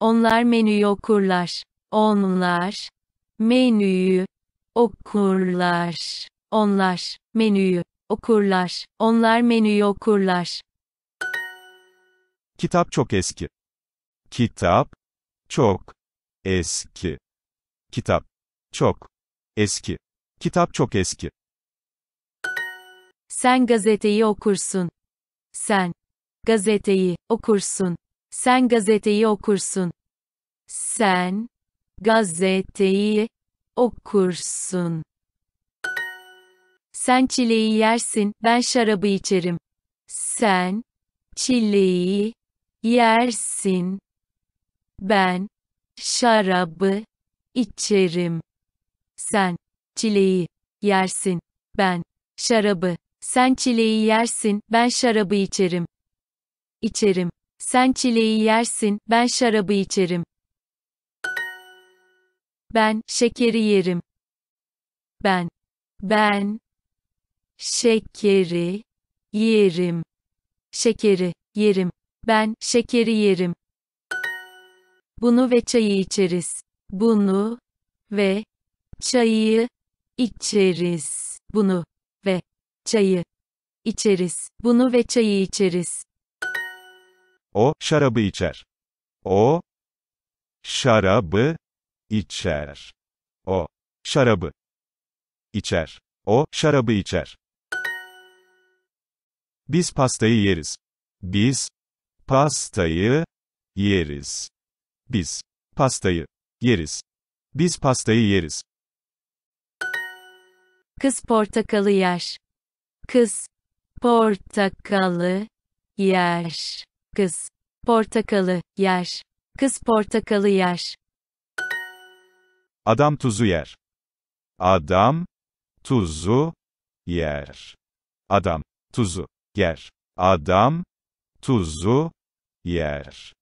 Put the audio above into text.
Onlar menüyü okurlar. Onlar menüyü okurlar. Onlar menüyü okurlar. Onlar menüyü okurlar. Kitap çok eski. Kitap çok eski. Kitap çok eski. Kitap çok eski. Sen gazeteyi okursun. Sen gazeteyi okursun. Sen gazeteyi okursun. Sen gazeteyi okursun. Sen çileği yersin, ben şarabı içerim. Sen çileği yersin. Ben şarabı içerim. Sen çileği yersin, ben şarabı. Sen çileği yersin, ben şarabı içerim. İçerim. Sen çileği yersin, ben şarabı içerim. Ben şekeri yerim. Ben ben şekeri yerim. Şekeri yerim. Ben şekeri yerim. Bunu ve çayı içeriz. Bunu ve çayı içeriz. Bunu ve çayı içeriz. Bunu ve çayı içeriz. O, şarabı içer. O, şarabı, içer. O, şarabı, içer. O, şarabı içer. Biz pastayı yeriz. Biz, pastayı, yeriz. Biz, pastayı, yeriz. Biz pastayı yeriz. Kız portakalı yer. Kız portakalı yer. Kız. Portakalı yer. Kız portakalı yer. Adam tuzu yer. Adam tuzu yer. Adam tuzu yer. Adam tuzu yer.